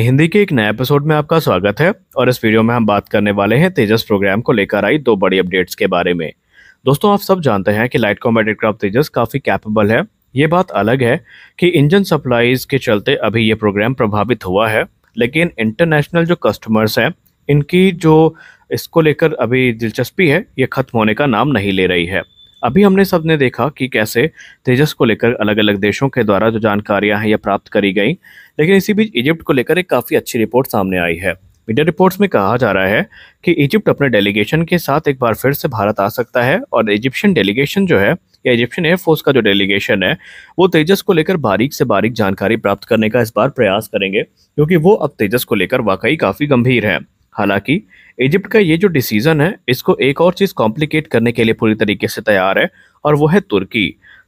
हिंदी के एक नए एपिसोड में आपका स्वागत है और इस वीडियो में हम बात करने वाले हैं तेजस प्रोग्राम को लेकर आई दो बड़ी अपडेट्स के बारे में दोस्तों आप सब जानते हैं कि लाइट कॉम्बैट एयरक्राफ्ट तेजस काफ़ी कैपेबल है ये बात अलग है कि इंजन सप्लाईज के चलते अभी ये प्रोग्राम प्रभावित हुआ है लेकिन इंटरनेशनल जो कस्टमर्स हैं इनकी जो इसको लेकर अभी दिलचस्पी है ये ख़त्म होने का नाम नहीं ले रही है अभी हमने सब ने देखा कि कैसे तेजस को लेकर अलग अलग देशों के द्वारा जो जानकारियां हैं यह प्राप्त करी गई लेकिन इसी बीच इजिप्ट को लेकर एक काफ़ी अच्छी रिपोर्ट सामने आई है मीडिया रिपोर्ट्स में कहा जा रहा है कि इजिप्ट अपने डेलीगेशन के साथ एक बार फिर से भारत आ सकता है और इजिप्शियन डेलीगेशन जो है या इजिप्शियन एयरफोर्स का जो डेलीगेशन है वो तेजस को लेकर बारीक से बारीक जानकारी प्राप्त करने का इस बार प्रयास करेंगे क्योंकि वो अब तेजस को लेकर वाकई काफ़ी गंभीर है हालांकि इजिप्ट का ये जो डिसीजन है इसको एक और चीज़ कॉम्प्लिकेट करने के लिए पूरी तरीके से तैयार है और वो है तुर्की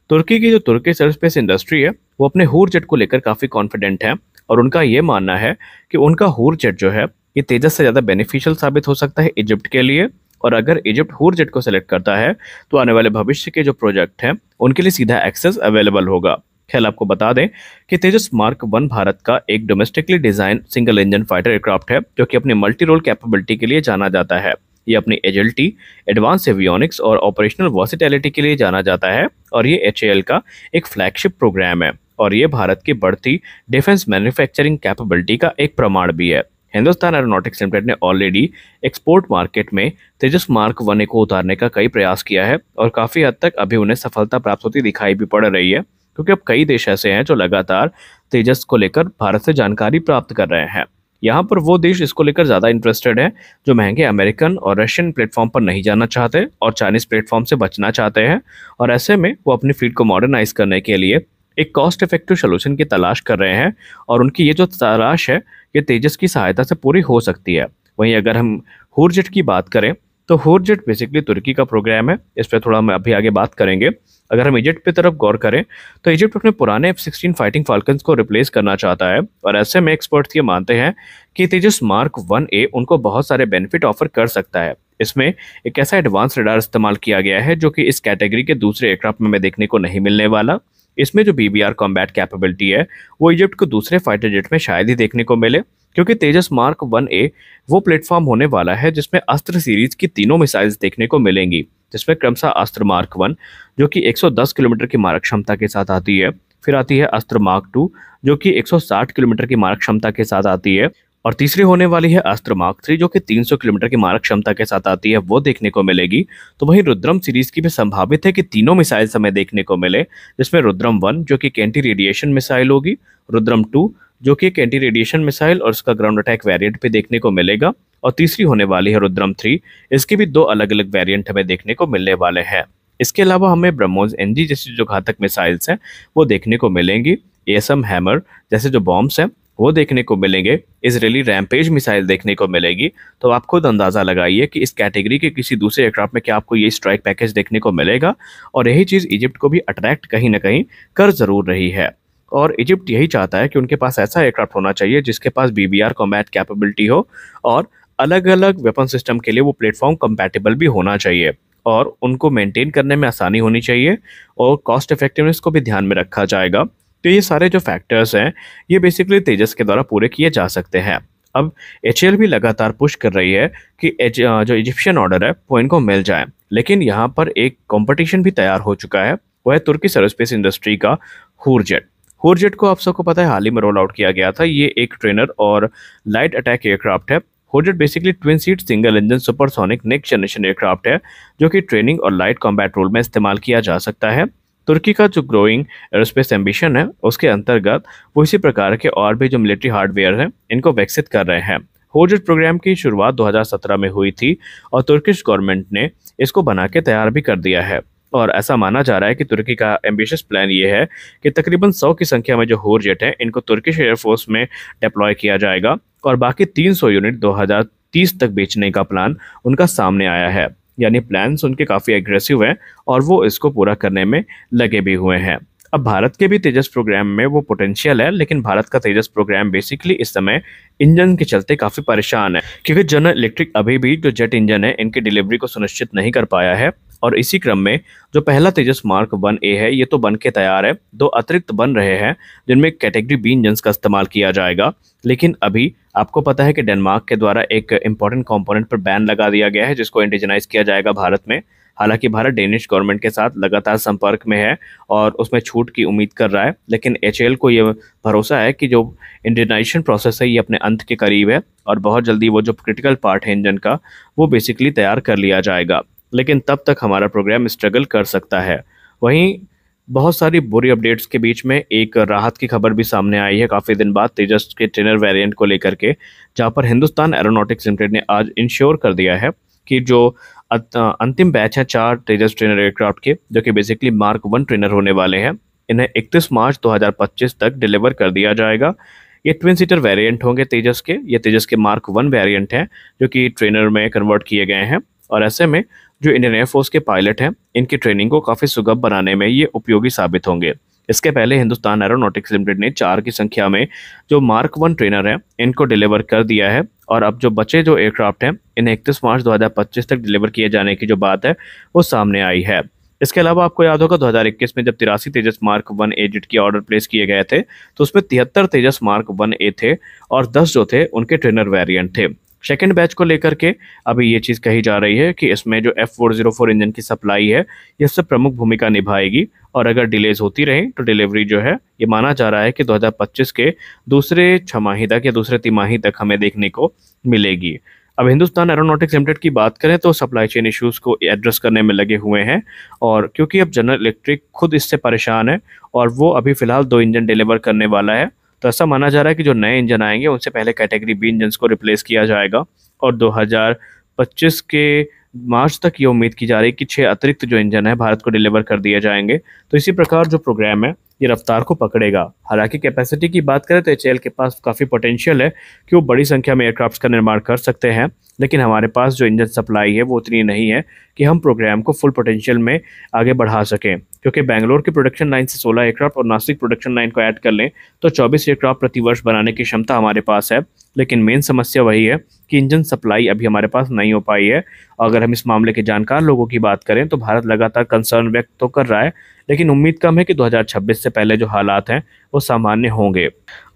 तुर्की की जो तुर्की सर्वस्पेस इंडस्ट्री है वो अपने हूर जेट को लेकर काफ़ी कॉन्फिडेंट है और उनका ये मानना है कि उनका हूर जेट जो है ये तेजस से ज़्यादा बेनिफिशियल साबित हो सकता है इजिप्ट के लिए और अगर इजिप्ट हूर जेट को सेलेक्ट करता है तो आने वाले भविष्य के जो प्रोजेक्ट हैं उनके लिए सीधा एक्सेस अवेलेबल होगा खैर आपको बता दें कि तेजस मार्क वन भारत का एक domestically design single engine fighter aircraft है जो कि अपनी मल्टी रोल कैपेबिलिटी के लिए जाना जाता है ये अपनी एजिलिटी एडवांस एवियोनिक्स और ऑपरेशनल वर्सिटैलिटी के लिए जाना जाता है और ये एच का एक फ्लैगशिप प्रोग्राम है और ये भारत की बढ़ती डिफेंस मैन्युफैक्चरिंग कैपेबिलिटी का एक प्रमाण भी है हिंदुस्तान एरोनॉटिक्स लिमिटेड ने ऑलरेडी एक्सपोर्ट मार्केट में तेजस मार्क वन को उतारने का कई प्रयास किया है और काफ़ी हद तक अभी उन्हें सफलता प्राप्त होती दिखाई भी पड़ रही है क्योंकि अब कई देश ऐसे हैं जो लगातार तेजस को लेकर भारत से जानकारी प्राप्त कर रहे हैं यहाँ पर वो देश इसको लेकर ज़्यादा इंटरेस्टेड हैं जो महंगे अमेरिकन और रशियन प्लेटफॉर्म पर नहीं जाना चाहते और चाइनीज़ प्लेटफॉर्म से बचना चाहते हैं और ऐसे में वो अपनी फील्ड को मॉडर्नाइज करने के लिए एक कॉस्ट इफेक्टिव सोल्यूशन की तलाश कर रहे हैं और उनकी ये जो तलाश है ये तेजस की सहायता से पूरी हो सकती है वहीं अगर हम हुरजेट की बात करें तो हुरजेट बेसिकली तुर्की का प्रोग्राम है इस पर थोड़ा हम अभी आगे बात करेंगे अगर हम इजिप्ट की तरफ गौर करें तो इजिप्ट अपने पुराने एफ सिक्सटीन फाइटिंग फाल्कन को रिप्लेस करना चाहता है और ऐसे में एक्सपर्ट्स ये मानते हैं कि तेजस मार्क वन ए उनको बहुत सारे बेनिफिट ऑफर कर सकता है इसमें एक ऐसा एडवांस रडार इस्तेमाल किया गया है जो कि इस कैटेगरी के दूसरे एयरक्राफ्ट में देखने को नहीं मिलने वाला इसमें जो B B R combat capability है वो इजिप्ट को दूसरे फाइटर जेट में शायद ही देखने को मिले क्योंकि तेजस मार्क वन ए वो प्लेटफॉर्म होने वाला है जिसमें अस्त्र सीरीज की तीनों मिसाइल्स देखने को मिलेंगी जिसमें क्रमशः अस्त्र मार्क वन जो कि 110 किलोमीटर की मारक क्षमता के साथ आती है फिर आती है अस्त्र मार्क टू जो कि 160 किलोमीटर की मारक क्षमता के साथ आती है और तीसरी होने वाली है अस्त्र मार्क थ्री जो कि 300 किलोमीटर की मारक क्षमता के साथ आती है वो देखने को मिलेगी तो वहीं रुद्रम सीरीज की भी संभावित है कि तीनों मिसाइल हमें देखने को मिले जिसमें रुद्रम वन जो कि कैंटी रेडिएशन मिसाइल होगी रुद्रम टू जो कि एक एंटी रेडिएशन मिसाइल और उसका ग्राउंड अटैक वेरिएंट पे देखने को मिलेगा और तीसरी होने वाली है रुद्रम थ्री इसके भी दो अलग अलग वेरियंट हमें देखने को मिलने वाले हैं इसके अलावा हमें ब्रह्मोज एन जैसी जो घातक मिसाइल्स हैं वो देखने को मिलेंगी एम हैमर जैसे जो बॉम्ब्स हैं वो देखने को मिलेंगे इसराइली रैमपेज मिसाइल देखने को मिलेगी तो आप खुद अंदाज़ा लगाइए कि इस कैटेगरी के किसी दूसरे एयरक्राफ्ट में क्या आपको ये स्ट्राइक पैकेज देखने को मिलेगा और यही चीज़ इजिप्ट को भी अट्रैक्ट कहीं ना कहीं कर ज़रूर रही है और इजिप्ट यही चाहता है कि उनके पास ऐसा एयरक्राफ्ट होना चाहिए जिसके पास B B R combat capability हो और अलग अलग वेपन सिस्टम के लिए वो प्लेटफॉर्म कंपैटिबल भी होना चाहिए और उनको मेंटेन करने में आसानी होनी चाहिए और कॉस्ट इफेक्टिवनेस को भी ध्यान में रखा जाएगा तो ये सारे जो फैक्टर्स हैं ये बेसिकली तेजस के द्वारा पूरे किए जा सकते हैं अब एच भी लगातार पुश कर रही है कि एज, जो इजिप्शियन ऑर्डर है वो इनको मिल जाए लेकिन यहाँ पर एक कॉम्पटिशन भी तैयार हो चुका है वह है तुर्की सरोस्पेस इंडस्ट्री का हुरजेट हुरजेट को आप सबको पता है हाल ही में रोल आउट किया गया था ये एक ट्रेनर और लाइट अटैक एयरक्राफ्ट है होजेट basically twin seat single engine supersonic next generation aircraft है जो कि ट्रेनिंग और लाइट कॉम्बैट रोल में इस्तेमाल किया जा सकता है तुर्की का जो ग्रोइंग एयरोस्पेस एम्बिशन है उसके अंतर्गत वो इसी प्रकार के और भी जो मिलिट्री हार्डवेयर हैं इनको विकसित कर रहे हैं होजेट प्रोग्राम की शुरुआत 2017 में हुई थी और तुर्किश गवर्नमेंट ने इसको बना के तैयार भी कर दिया है और ऐसा माना जा रहा है कि तुर्की का एम्बिशियस प्लान ये है कि तकरीबन सौ की संख्या में जो होर जेट हैं इनको तुर्किश एयरफोर्स में डिप्लॉय किया जाएगा और बाकी 300 यूनिट 2030 तक बेचने का प्लान उनका सामने आया है यानी प्लान्स उनके काफ़ी एग्रेसिव हैं और वो इसको पूरा करने में लगे भी हुए हैं अब भारत के भी तेजस प्रोग्राम में वो पोटेंशियल है लेकिन भारत का तेजस प्रोग्राम बेसिकली इस समय इंजन के चलते काफ़ी परेशान है क्योंकि जनरल इलेक्ट्रिक अभी भी जो जेट इंजन है इनकी डिलीवरी को सुनिश्चित नहीं कर पाया है और इसी क्रम में जो पहला तेजस मार्क वन ए है ये तो बन के तैयार है दो अतिरिक्त बन रहे हैं जिनमें कैटेगरी बी इंजन का इस्तेमाल किया जाएगा लेकिन अभी आपको पता है कि डेनमार्क के द्वारा एक इम्पॉर्टेंट कंपोनेंट पर बैन लगा दिया गया है जिसको इंडिजनाइज किया जाएगा भारत में हालांकि भारत डेनिश गवर्नमेंट के साथ लगातार संपर्क में है और उसमें छूट की उम्मीद कर रहा है लेकिन एच को ये भरोसा है कि जो इंडिजनाइजेशन प्रोसेस है ये अपने अंत के करीब है और बहुत जल्दी वो जो क्रिटिकल पार्ट है इंजन का वो बेसिकली तैयार कर लिया जाएगा लेकिन तब तक हमारा प्रोग्राम स्ट्रगल कर सकता है वहीं बहुत सारी बुरी अपडेट्स के बीच में एक राहत की खबर भी सामने आई है काफ़ी दिन बाद तेजस के ट्रेनर वेरिएंट को लेकर के जहां पर हिंदुस्तान एरोनॉटिक्स लिमिटेड ने आज इंश्योर कर दिया है कि जो अंतिम बैच है चार तेजस ट्रेनर एयरक्राफ्ट के जो कि बेसिकली मार्क वन ट्रेनर होने वाले हैं इन्हें इकतीस मार्च दो तक डिलीवर कर दिया जाएगा ये ट्विन सीटर वेरियंट होंगे तेजस के ये तेजस के मार्क वन वेरियंट हैं जो कि ट्रेनर में कन्वर्ट किए गए हैं और ऐसे में जो इंडियन एयरफोर्स के पायलट हैं इनकी ट्रेनिंग को काफ़ी सुगम बनाने में ये उपयोगी साबित होंगे इसके पहले हिंदुस्तान एरोनॉटिक्स लिमिटेड ने चार की संख्या में जो मार्क वन ट्रेनर हैं इनको डिलीवर कर दिया है और अब जो बचे जो एयरक्राफ्ट हैं इन्हें इकतीस मार्च दो तक डिलीवर किए जाने की जो बात है वो सामने आई है इसके अलावा आपको याद होगा 2021 में जब तिरासी तेजस मार्क वन ए जिट के ऑर्डर प्लेस किए गए थे तो उसमें तिहत्तर तेजस मार्क वन ए थे और 10 जो थे उनके ट्रेनर वेरिएंट थे सेकेंड बैच को लेकर के अभी ये चीज़ कही जा रही है कि इसमें जो F four zero four engine की सप्लाई है यह सब प्रमुख भूमिका निभाएगी और अगर डिलेज होती रही तो डिलीवरी जो है ये माना जा रहा है कि 2025 के दूसरे छमाही तक या दूसरे तिमाही तक हमें देखने को मिलेगी अब हिंदुस्तान एरोनॉटिक्स लिमिटेड की बात करें तो सप्लाई चेन इश्यूज़ को एड्रेस करने में लगे हुए हैं और क्योंकि अब जनरल इलेक्ट्रिक खुद इससे परेशान है और वो अभी फ़िलहाल दो इंजन डिलीवर करने वाला है तो ऐसा माना जा रहा है कि जो नए इंजन आएंगे उनसे पहले कैटेगरी बी इंजन को रिप्लेस किया जाएगा और दो के मार्च तक ये उम्मीद की जा रही है कि छः अतिरिक्त जो इंजन है भारत को डिलीवर कर दिए जाएंगे तो इसी प्रकार जो प्रोग्राम है ये रफ्तार को पकड़ेगा हालांकि कैपेसिटी की बात करें तो एच के पास काफ़ी पोटेंशियल है कि वो बड़ी संख्या में एयरक्राफ्ट का निर्माण कर सकते हैं लेकिन हमारे पास जो इंजन सप्लाई है वो उतनी नहीं है कि हम प्रोग्राम को फुल पोटेंशियल में आगे बढ़ा सकें क्योंकि बैंगलोर की प्रोडक्शन लाइन से 16 एयरक्राफ्ट और नासिक प्रोडक्शन लाइन को ऐड कर लें तो 24 एयरक्राफ्ट प्रतिवर्ष बनाने की क्षमता हमारे पास है लेकिन मेन समस्या वही है कि इंजन सप्लाई अभी हमारे पास नहीं हो पाई है अगर हम इस मामले के जानकार लोगों की बात करें तो भारत लगातार कंसर्न व्यक्त तो कर रहा है लेकिन उम्मीद कम है कि 2026 से पहले जो हालात हैं वो सामान्य होंगे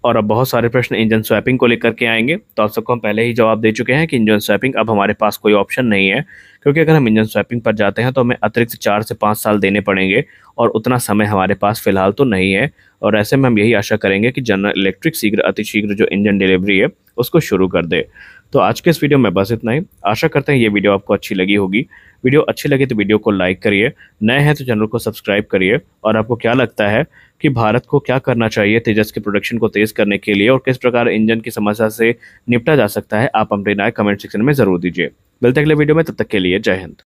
और अब बहुत सारे प्रश्न इंजन स्वैपिंग को लेकर के आएंगे तो आप सबको हम पहले ही जवाब दे चुके हैं कि इंजन स्वैपिंग अब हमारे पास कोई ऑप्शन नहीं है क्योंकि अगर हम इंजन स्वैपिंग पर जाते हैं तो हमें अतिरिक्त चार से पाँच साल देने पड़ेंगे और उतना समय हमारे पास फिलहाल तो नहीं है और ऐसे में हम यही आशा करेंगे कि जनरल इलेक्ट्रिक शीघ्र अतिशीघ्र जो इंजन डिलीवरी है उसको शुरू कर दे तो आज के इस वीडियो में बस इतना ही आशा करते हैं ये वीडियो आपको अच्छी लगी होगी वीडियो अच्छी लगे तो वीडियो को लाइक करिए नए हैं तो चैनल को सब्सक्राइब करिए और आपको क्या लगता है कि भारत को क्या करना चाहिए तेजस के प्रोडक्शन को तेज़ करने के लिए और किस प्रकार इंजन की समस्या से निपटा जा सकता है आप अपने राय कमेंट सेक्शन में ज़रूर दीजिए मिलते अगले वीडियो में तब तक के लिए जय हिंद